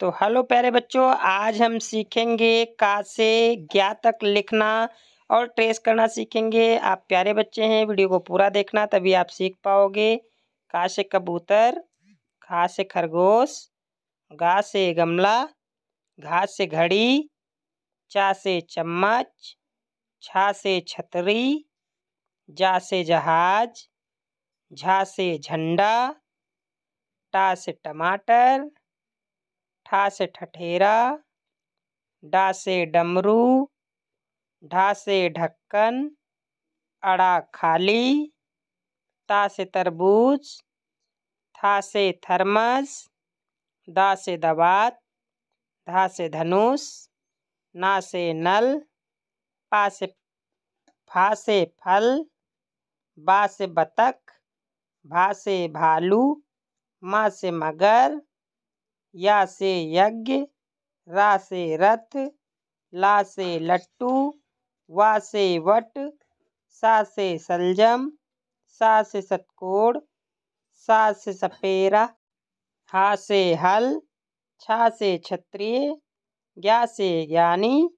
तो हेलो प्यारे बच्चों आज हम सीखेंगे का से ज्ञा तक लिखना और ट्रेस करना सीखेंगे आप प्यारे बच्चे हैं वीडियो को पूरा देखना तभी आप सीख पाओगे का से कबूतर खा से खरगोश गा से गमला घा से घड़ी चा से चम्मच छा से छतरी जा से जहाज झा से झंडा टा से टमाटर ठा से ठठेरा डा से डमरू ढा से ढक्कन अड़ा खाली ता से तरबूज था से थर्मस दा से दवात धा से धनुष ना से नल पा से फा से फल बा से बतख भा से भालू माँ से मगर या से यज्ञ रा से रथ ला से लट्टू वा से वट सा से सलजम सा से सतकोड़ सा से सपेरा हा से हल छा से क्षत्रिय ज्ञा से ज्ञानी